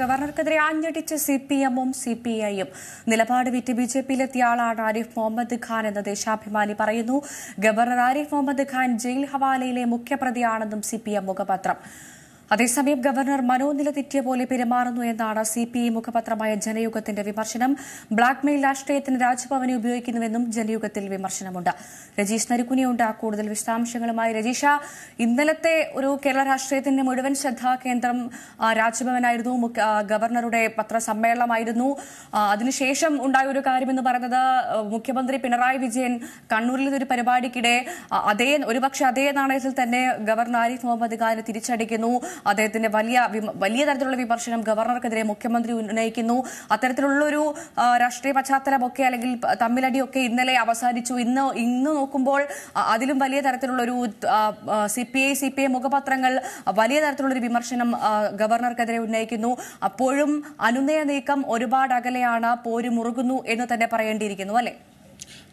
ഗവർണർക്കെതിരെ ആഞ്ഞടിച്ച C P എമ്മും സി പി ഐയും നിലപാട് വിറ്റ് ബി ജെ പിയിലെത്തിയ ആളാണ് ആരിഫ് മുഹമ്മദ് ഖാൻ എന്ന ദേശാഭിമാനി പറയുന്നു ഗവർണർ ആരിഫ് മുഹമ്മദ് ഖാൻ ജയിൽ ഹവാലയിലെ മുഖ്യപ്രതിയാണെന്നും സി പി എം മുഖപത്രം അതേസമയം ഗവർണർ മനോനില തെറ്റിയ പോലെ പെരുമാറുന്നു എന്നാണ് സി പി ഐ മുഖപത്രമായ ജനയുഗത്തിന്റെ വിമർശനം ബ്ലാക്ക്മെയിൽ രാഷ്ട്രീയത്തിന് രാജ്ഭവനെ ഉപയോഗിക്കുന്നുവെന്നും ജനയുഗത്തിൽ വിമർശനമുണ്ട് രജീഷ് നരുക്കുനിയുണ്ട് കൂടുതൽ വിശദാംശങ്ങളുമായി രജീഷ ഇന്നലത്തെ ഒരു കേരള രാഷ്ട്രീയത്തിന്റെ മുഴുവൻ ശ്രദ്ധാകേന്ദ്രം രാജ്ഭവനായിരുന്നു ഗവർണറുടെ പത്രസമ്മേളനമായിരുന്നു അതിനുശേഷം ഉണ്ടായ ഒരു കാര്യമെന്ന് പറയുന്നത് മുഖ്യമന്ത്രി പിണറായി വിജയൻ കണ്ണൂരിൽ ഒരു പരിപാടിക്കിടെ അതേ ഒരുപക്ഷെ അതേ നാണയത്തിൽ തന്നെ ഗവർണർ ആരിഫ് മുഹമ്മദ് ഖാനെ തിരിച്ചടിക്കുന്നു അദ്ദേഹത്തിന്റെ വലിയ വലിയ തരത്തിലുള്ള വിമർശനം ഗവർണർക്കെതിരെ മുഖ്യമന്ത്രി ഉന്നയിക്കുന്നു ഒരു രാഷ്ട്രീയ പശ്ചാത്തലമൊക്കെ അല്ലെങ്കിൽ തമ്മിലടിയൊക്കെ ഇന്നലെ അവസാനിച്ചു ഇന്ന് ഇന്ന് നോക്കുമ്പോൾ അതിലും വലിയ ഒരു C P I C P I മുഖപത്രങ്ങൾ വലിയ തരത്തിലുള്ളൊരു വിമർശനം ഗവർണർക്കെതിരെ ഉന്നയിക്കുന്നു അപ്പോഴും അനുനയ നീക്കം ഒരുപാട് അകലെയാണ് പോര് മുറുകുന്നു എന്ന് തന്നെ പറയേണ്ടിയിരിക്കുന്നു അല്ലേ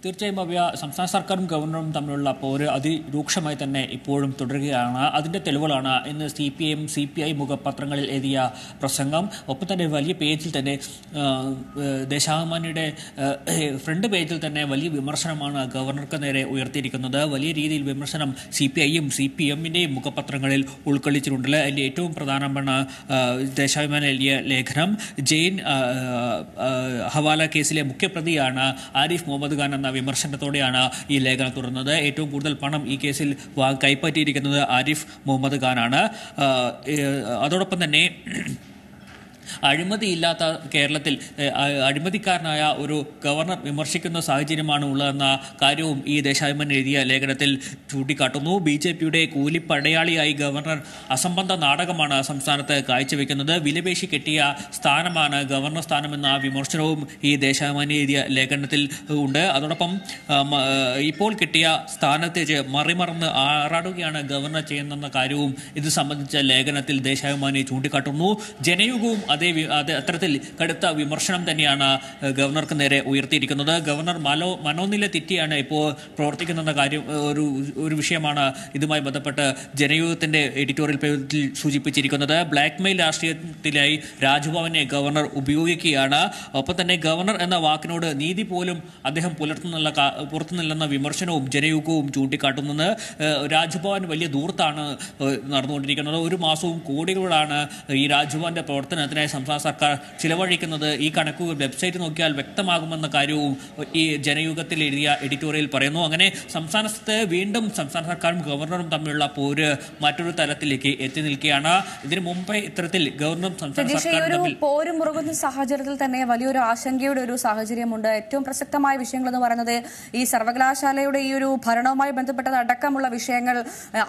തീർച്ചയായും അവ സംസ്ഥാന സർക്കാരും ഗവർണറും തമ്മിലുള്ള പോര് അതിരൂക്ഷമായി തന്നെ ഇപ്പോഴും തുടരുകയാണ് അതിന്റെ തെളിവുകളാണ് ഇന്ന് C P M C P I മുഖപത്രങ്ങളിൽ എഴുതിയ പ്രസംഗം ഒപ്പം തന്നെ വലിയ പേജിൽ തന്നെ ദേശാഭിമാനിയുടെ ഫ്രണ്ട് പേജിൽ തന്നെ വലിയ വിമർശനമാണ് ഗവർണർക്ക് നേരെ ഉയർത്തിയിരിക്കുന്നത് വലിയ രീതിയിൽ വിമർശനം സി പി ഐയും സി പി എമ്മിൻ്റെയും മുഖപത്രങ്ങളിൽ ഉൾക്കൊള്ളിച്ചിട്ടുണ്ട് അതിൻ്റെ ഏറ്റവും പ്രധാനമാണ് ദേശാഭിമാനി എഴുതിയ ലേഖനം ജെയിൻ ഹവാല കേസിലെ മുഖ്യപ്രതിയാണ് ആരിഫ് മുഹമ്മദ് ഖാൻ എന്ന എന്ന വിമർശനത്തോടെയാണ് ഈ ലേഖനം തുടർന്നത് ഏറ്റവും കൂടുതൽ പണം ഈ കേസിൽ കൈപ്പറ്റിയിരിക്കുന്നത് ആരിഫ് മുഹമ്മദ് ഖാനാണ് അതോടൊപ്പം തന്നെ അഴിമതിയില്ലാത്ത കേരളത്തിൽ അഴിമതിക്കാരനായ ഒരു ഗവർണർ വിമർശിക്കുന്ന സാഹചര്യമാണ് ഉള്ളതെന്ന കാര്യവും ഈ ദേശാഭിമാൻ എഴുതിയ ലേഖനത്തിൽ ചൂണ്ടിക്കാട്ടുന്നു ബി ജെ പിയുടെ കൂലിപ്പടയാളിയായി ഗവർണർ അസംബന്ധ നാടകമാണ് സംസ്ഥാനത്ത് കാഴ്ചവെക്കുന്നത് വിലപേശി കെട്ടിയ സ്ഥാനമാണ് ഗവർണർ സ്ഥാനമെന്ന വിമർശനവും ഈ ദേശാഭിമാനി എഴുതിയ ലേഖനത്തിൽ ഉണ്ട് അതോടൊപ്പം ഇപ്പോൾ കിട്ടിയ സ്ഥാനത്തെ മറിമറന്ന് ആറാടുകയാണ് ഗവർണർ ചെയ്യുന്നെന്ന കാര്യവും ഇത് സംബന്ധിച്ച ലേഖനത്തിൽ ദേശാഭിമാനി ചൂണ്ടിക്കാട്ടുന്നു ജനയുഗവും അതേ അതേ അത്തരത്തിൽ കടുത്ത വിമർശനം തന്നെയാണ് ഗവർണർക്ക് നേരെ ഉയർത്തിയിരിക്കുന്നത് ഗവർണർ മനോ മനോനില തെറ്റിയാണ് ഇപ്പോൾ പ്രവർത്തിക്കുന്ന കാര്യം ഒരു ഒരു വിഷയമാണ് ഇതുമായി ബന്ധപ്പെട്ട് ജനയുഗത്തിൻ്റെ എഡിറ്റോറിയൽ പേജിൽ സൂചിപ്പിച്ചിരിക്കുന്നത് മെയിൽ രാഷ്ട്രീയത്തിലായി രാജ്ഭവനെ ഗവർണർ ഉപയോഗിക്കുകയാണ് ഒപ്പം തന്നെ ഗവർണർ എന്ന വാക്കിനോട് നീതി പോലും അദ്ദേഹം പുലർത്തുന്നില്ല പുറത്തുനിന്നില്ലെന്ന വിമർശനവും ജനയുഗവും ചൂണ്ടിക്കാട്ടുന്നത് രാജ്ഭവൻ വലിയ ദൂർത്താണ് നടന്നുകൊണ്ടിരിക്കുന്നത് ഒരു മാസവും കോടികളാണ് ഈ രാജ്ഭവന്റെ പ്രവർത്തനത്തിനായി സംസ്ഥാന സർക്കാർ ചിലവഴിക്കുന്നത് ഈ കണക്കുകൾ വെബ്സൈറ്റ് നോക്കിയാൽ വ്യക്തമാകുമെന്ന കാര്യവും ഈ ജനയുഗത്തിൽ എഴുതിയ എഡിറ്റോറിയൽ പറയുന്നു അങ്ങനെ സംസ്ഥാനത്ത് വീണ്ടും സംസ്ഥാന സർക്കാരും ഗവർണറും തമ്മിലുള്ള പോര് മറ്റൊരു തലത്തിലേക്ക് എത്തി നിൽക്കുകയാണ് ഇതിനു മുമ്പേ ഇത്തരത്തിൽ ഗവർണറും സംസ്ഥാന പോരും സാഹചര്യത്തിൽ തന്നെ വലിയൊരു ആശങ്കയുടെ ഒരു സാഹചര്യമുണ്ട് ഏറ്റവും പ്രസക്തമായ വിഷയങ്ങൾ എന്ന് പറയുന്നത് ഈ സർവകലാശാലയുടെ ഈ ഒരു ഭരണവുമായി ബന്ധപ്പെട്ടത് അടക്കമുള്ള വിഷയങ്ങൾ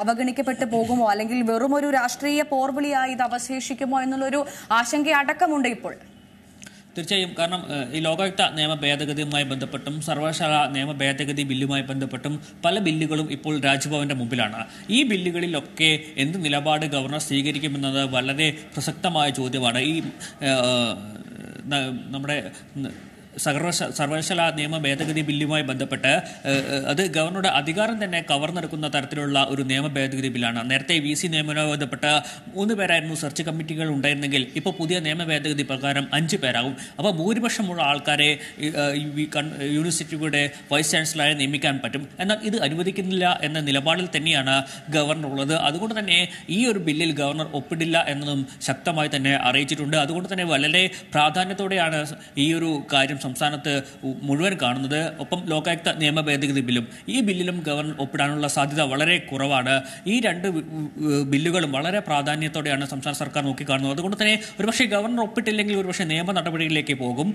അവഗണിക്കപ്പെട്ടു പോകുമോ അല്ലെങ്കിൽ വെറും ഒരു രാഷ്ട്രീയ പോർവിളിയായി ഇത് അവശേഷിക്കുമോ എന്നുള്ളൊരു ആശങ്കയാണ് അടക്കമുണ്ട് ഇപ്പോൾ തീർച്ചയായും കാരണം ഈ ലോകായുക്ത നിയമ ഭേദഗതിയുമായി ബന്ധപ്പെട്ടും സർവകലാശാല നിയമ ഭേദഗതി ബില്ലുമായി ബന്ധപ്പെട്ടും പല ബില്ലുകളും ഇപ്പോൾ രാജ്ഭവന്റെ മുമ്പിലാണ് ഈ ബില്ലുകളിലൊക്കെ എന്ത് നിലപാട് ഗവർണർ സ്വീകരിക്കുമെന്നത് വളരെ പ്രസക്തമായ ചോദ്യമാണ് ഈ നമ്മുടെ സർവശ സർവകലാശാല നിയമ ഭേദഗതി ബില്ലുമായി ബന്ധപ്പെട്ട് അത് ഗവർണറുടെ അധികാരം തന്നെ കവർന്നെടുക്കുന്ന തരത്തിലുള്ള ഒരു നിയമ ഭേദഗതി ബില്ലാണ് നേരത്തെ വി സി നിയമനവുമായി ബന്ധപ്പെട്ട മൂന്ന് പേരായിരുന്നു സെർച്ച് കമ്മിറ്റികൾ ഉണ്ടായിരുന്നെങ്കിൽ ഇപ്പോൾ പുതിയ നിയമ ഭേദഗതി പ്രകാരം അഞ്ച് പേരാകും അപ്പോൾ ഭൂരിപക്ഷമുള്ള ആൾക്കാരെ യൂണിവേഴ്സിറ്റിയുടെ വൈസ് ചാൻസലറായി നിയമിക്കാൻ പറ്റും എന്നാൽ ഇത് അനുവദിക്കുന്നില്ല എന്ന നിലപാടിൽ തന്നെയാണ് ഗവർണർ ഉള്ളത് അതുകൊണ്ട് തന്നെ ഈ ഒരു ബില്ലിൽ ഗവർണർ ഒപ്പിടില്ല എന്നതും ശക്തമായി തന്നെ അറിയിച്ചിട്ടുണ്ട് അതുകൊണ്ട് തന്നെ വളരെ പ്രാധാന്യത്തോടെയാണ് ഈ ഒരു കാര്യം സംസ്ഥാനത്ത് മുഴുവൻ കാണുന്നത് ഒപ്പം ലോകായുക്ത നിയമ ഭേദഗതി ബില്ലും ഈ ബില്ലിലും ഗവർണർ ഒപ്പിടാനുള്ള സാധ്യത വളരെ കുറവാണ് ഈ രണ്ട് ബില്ലുകളും വളരെ പ്രാധാന്യത്തോടെയാണ് സംസ്ഥാന സർക്കാർ നോക്കിക്കാണുന്നത് അതുകൊണ്ട് തന്നെ ഒരുപക്ഷെ ഗവർണർ ഒപ്പിട്ടില്ലെങ്കിൽ ഒരുപക്ഷെ നിയമ നടപടികളിലേക്ക് പോകും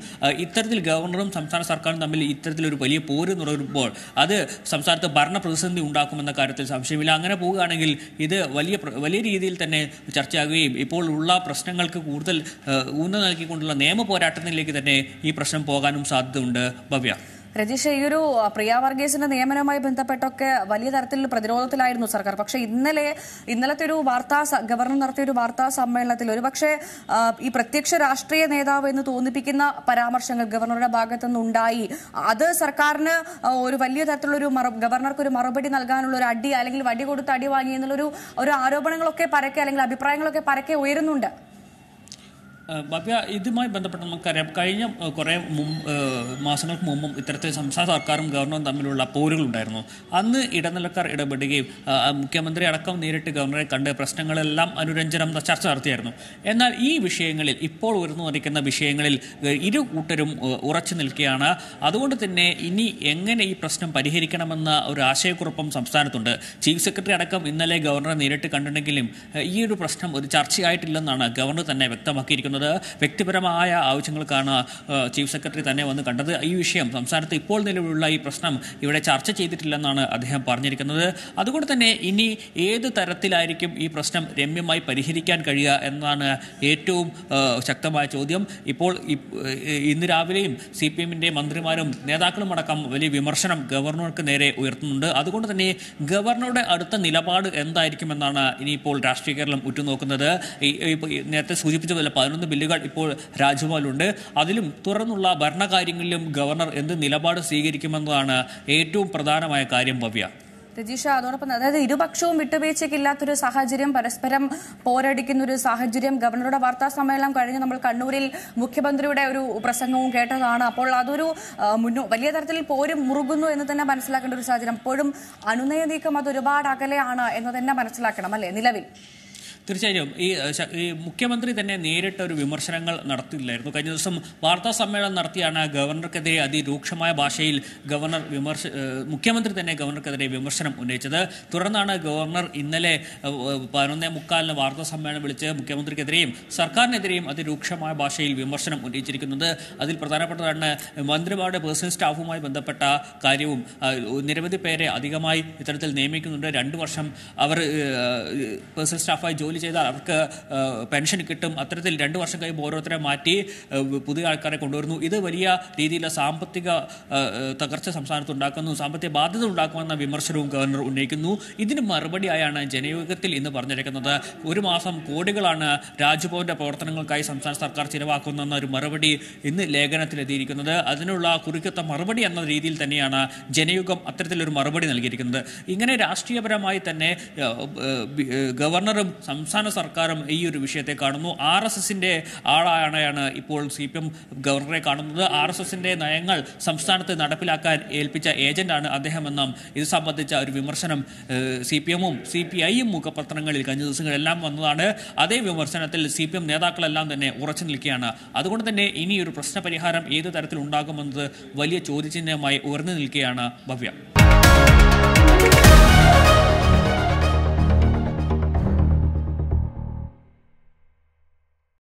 ഇത്തരത്തിൽ ഗവർണറും സംസ്ഥാന സർക്കാരും തമ്മിൽ ഇത്തരത്തിലൊരു വലിയ പോര് നിറയുമ്പോൾ അത് സംസ്ഥാനത്ത് ഭരണ പ്രതിസന്ധി ഉണ്ടാക്കുമെന്ന കാര്യത്തിൽ സംശയമില്ല അങ്ങനെ പോവുകയാണെങ്കിൽ ഇത് വലിയ വലിയ രീതിയിൽ തന്നെ ചർച്ചയാകുകയും ഇപ്പോൾ ഉള്ള പ്രശ്നങ്ങൾക്ക് കൂടുതൽ ഊന്നൽ നൽകിക്കൊണ്ടുള്ള നിയമ പോരാട്ടത്തിലേക്ക് തന്നെ ഈ പ്രശ്നം പോകാനും സാധ്യതയുണ്ട് ഭവ്യ രജീഷ് ഈ ഒരു പ്രിയ വർഗീസിന്റെ നിയമനവുമായി ബന്ധപ്പെട്ടൊക്കെ വലിയ തരത്തിൽ പ്രതിരോധത്തിലായിരുന്നു സർക്കാർ പക്ഷേ ഇന്നലെ ഇന്നലത്തെ ഒരു വാർത്താ ഗവർണർ നടത്തിയ ഒരു വാർത്താ സമ്മേളനത്തിൽ ഒരുപക്ഷെ ഈ പ്രത്യക്ഷ രാഷ്ട്രീയ നേതാവ് എന്ന് തോന്നിപ്പിക്കുന്ന പരാമർശങ്ങൾ ഗവർണറുടെ ഭാഗത്തു നിന്നുണ്ടായി അത് സർക്കാരിന് ഒരു വലിയ തരത്തിലുള്ള ഒരു ഗവർണർക്ക് ഒരു മറുപടി നൽകാനുള്ള ഒരു അടി അല്ലെങ്കിൽ വടി കൊടുത്ത് അടി വാങ്ങി എന്നുള്ളൊരു ഒരു ആരോപണങ്ങളൊക്കെ പരക്കെ അല്ലെങ്കിൽ അഭിപ്രായങ്ങളൊക്കെ പരക്കെ ഉയരുന്നുണ്ട് ഭവ്യ ഇതുമായി ബന്ധപ്പെട്ട് നമുക്കറിയാം കഴിഞ്ഞ കുറേ മാസങ്ങൾക്ക് മുമ്പും ഇത്തരത്തിൽ സംസ്ഥാന സർക്കാരും ഗവർണറും തമ്മിലുള്ള പോരുകളുണ്ടായിരുന്നു അന്ന് ഇടനിലക്കാർ ഇടപെടുകയും മുഖ്യമന്ത്രി അടക്കം നേരിട്ട് ഗവർണറെ കണ്ട് പ്രശ്നങ്ങളെല്ലാം അനുരഞ്ജനം ചർച്ച നടത്തിയായിരുന്നു എന്നാൽ ഈ വിഷയങ്ങളിൽ ഇപ്പോൾ ഉയർന്നു വന്നിരിക്കുന്ന വിഷയങ്ങളിൽ ഇരു കൂട്ടരും ഉറച്ചു നിൽക്കുകയാണ് അതുകൊണ്ട് തന്നെ ഇനി എങ്ങനെ ഈ പ്രശ്നം പരിഹരിക്കണമെന്ന ഒരു ആശയക്കുറപ്പം സംസ്ഥാനത്തുണ്ട് ചീഫ് സെക്രട്ടറി അടക്കം ഇന്നലെ ഗവർണറെ നേരിട്ട് കണ്ടിട്ടുണ്ടെങ്കിലും ഈ ഒരു പ്രശ്നം ഒരു ചർച്ചയായിട്ടില്ലെന്നാണ് ഗവർണർ തന്നെ വ്യക്തമാക്കിയിരിക്കുന്നത് പറയുന്നത് വ്യക്തിപരമായ ആവശ്യങ്ങൾക്കാണ് ചീഫ് സെക്രട്ടറി തന്നെ വന്ന് കണ്ടത് ഈ വിഷയം സംസ്ഥാനത്ത് ഇപ്പോൾ നിലവിലുള്ള ഈ പ്രശ്നം ഇവിടെ ചർച്ച ചെയ്തിട്ടില്ലെന്നാണ് അദ്ദേഹം പറഞ്ഞിരിക്കുന്നത് അതുകൊണ്ട് തന്നെ ഇനി ഏത് തരത്തിലായിരിക്കും ഈ പ്രശ്നം രമ്യമായി പരിഹരിക്കാൻ കഴിയുക എന്നാണ് ഏറ്റവും ശക്തമായ ചോദ്യം ഇപ്പോൾ ഇന്ന് രാവിലെയും സി പി എമ്മിൻ്റെ മന്ത്രിമാരും നേതാക്കളും അടക്കം വലിയ വിമർശനം ഗവർണർക്ക് നേരെ ഉയർത്തുന്നുണ്ട് അതുകൊണ്ട് തന്നെ ഗവർണറുടെ അടുത്ത നിലപാട് എന്തായിരിക്കുമെന്നാണ് ഇനിയിപ്പോൾ രാഷ്ട്രീയ കേരളം ഉറ്റുനോക്കുന്നത് നേരത്തെ സൂചിപ്പിച്ചതുപോലെ പതിനൊന്ന് പതിനൊന്ന് ബില്ലുകൾ ഇപ്പോൾ രാജ്യപാലുണ്ട് അതിലും തുറന്നുള്ള ഭരണകാര്യങ്ങളിലും ഗവർണർ എന്ത് നിലപാട് സ്വീകരിക്കുമെന്നതാണ് ഏറ്റവും പ്രധാനമായ കാര്യം ഭവ്യ രജീഷ അതോടൊപ്പം അതായത് ഇരുപക്ഷവും വിട്ടുവീഴ്ചയ്ക്കില്ലാത്തൊരു സാഹചര്യം പരസ്പരം പോരടിക്കുന്ന ഒരു സാഹചര്യം ഗവർണറുടെ വാർത്താ സമ്മേളനം കഴിഞ്ഞ് നമ്മൾ കണ്ണൂരിൽ മുഖ്യമന്ത്രിയുടെ ഒരു പ്രസംഗവും കേട്ടതാണ് അപ്പോൾ അതൊരു വലിയ തരത്തിൽ പോരും മുറുകുന്നു എന്ന് തന്നെ മനസ്സിലാക്കേണ്ട ഒരു സാഹചര്യം അപ്പോഴും അനുനയ നീക്കം അത് ഒരുപാട് അകലെയാണ് എന്ന് തന്നെ മനസ്സിലാക്കണം അല്ലേ നിലവിൽ തീർച്ചയായും ഈ ഈ മുഖ്യമന്ത്രി തന്നെ നേരിട്ട ഒരു വിമർശനങ്ങൾ നടത്തില്ലായിരുന്നു കഴിഞ്ഞ ദിവസം വാർത്താ സമ്മേളനം നടത്തിയാണ് ഗവർണർക്കെതിരെ അതിരൂക്ഷമായ ഭാഷയിൽ ഗവർണർ വിമർശ മുഖ്യമന്ത്രി തന്നെ ഗവർണർക്കെതിരെ വിമർശനം ഉന്നയിച്ചത് തുടർന്നാണ് ഗവർണർ ഇന്നലെ പതിനൊന്നേ മുക്കാലിന് വാർത്താ സമ്മേളനം വിളിച്ച് മുഖ്യമന്ത്രിക്കെതിരെയും സർക്കാരിനെതിരെയും അതിരൂക്ഷമായ ഭാഷയിൽ വിമർശനം ഉന്നയിച്ചിരിക്കുന്നത് അതിൽ പ്രധാനപ്പെട്ടതാണ് മന്ത്രിമാരുടെ പേഴ്സണൽ സ്റ്റാഫുമായി ബന്ധപ്പെട്ട കാര്യവും നിരവധി പേരെ അധികമായി ഇത്തരത്തിൽ നിയമിക്കുന്നുണ്ട് രണ്ട് വർഷം അവർ പേഴ്സണൽ സ്റ്റാഫായി ജോലി ജോലി ചെയ്താൽ അവർക്ക് പെൻഷൻ കിട്ടും അത്തരത്തിൽ രണ്ട് വർഷം കഴിയുമ്പോൾ ഓരോരുത്തരെ മാറ്റി പുതിയ ആൾക്കാരെ കൊണ്ടുവരുന്നു ഇത് വലിയ രീതിയിലുള്ള സാമ്പത്തിക തകർച്ച സംസ്ഥാനത്ത് ഉണ്ടാക്കുന്നു സാമ്പത്തിക ബാധ്യത ഉണ്ടാക്കുമെന്ന വിമർശനവും ഗവർണർ ഉന്നയിക്കുന്നു ഇതിന് മറുപടിയായാണ് ജനയോഗത്തിൽ ഇന്ന് പറഞ്ഞിരിക്കുന്നത് ഒരു മാസം കോടികളാണ് രാജ്ഭവന്റെ പ്രവർത്തനങ്ങൾക്കായി സംസ്ഥാന സർക്കാർ ചിലവാക്കുന്നതെന്ന ഒരു മറുപടി ഇന്ന് ലേഖനത്തിലെത്തിയിരിക്കുന്നത് അതിനുള്ള കുറിക്കത്ത മറുപടി എന്ന രീതിയിൽ തന്നെയാണ് ജനയുഗം അത്തരത്തിലൊരു മറുപടി നൽകിയിരിക്കുന്നത് ഇങ്ങനെ രാഷ്ട്രീയപരമായി തന്നെ ഗവർണറും സംസ്ഥാന സർക്കാരും ഈ ഒരു വിഷയത്തെ കാണുന്നു ആർ എസ് എസിന്റെ ആളാണ് ഇപ്പോൾ സി പി എം ഗവർണറെ കാണുന്നത് ആർ എസ് എസിന്റെ നയങ്ങൾ സംസ്ഥാനത്ത് നടപ്പിലാക്കാൻ ഏൽപ്പിച്ച ഏജന്റാണ് അദ്ദേഹമെന്നും ഇത് സംബന്ധിച്ച ഒരു വിമർശനം സി പി എമ്മും സി പി ഐയും മുഖപത്രങ്ങളിൽ കഴിഞ്ഞ ദിവസങ്ങളെല്ലാം വന്നതാണ് അതേ വിമർശനത്തിൽ സി പി എം നേതാക്കളെല്ലാം തന്നെ ഉറച്ചു നിൽക്കുകയാണ് അതുകൊണ്ട് തന്നെ ഇനി ഒരു പ്രശ്നപരിഹാരം ഏത് തരത്തിൽ വലിയ ചോദ്യചിഹ്നമായി ഉയർന്നു നിൽക്കുകയാണ് ഭവ്യ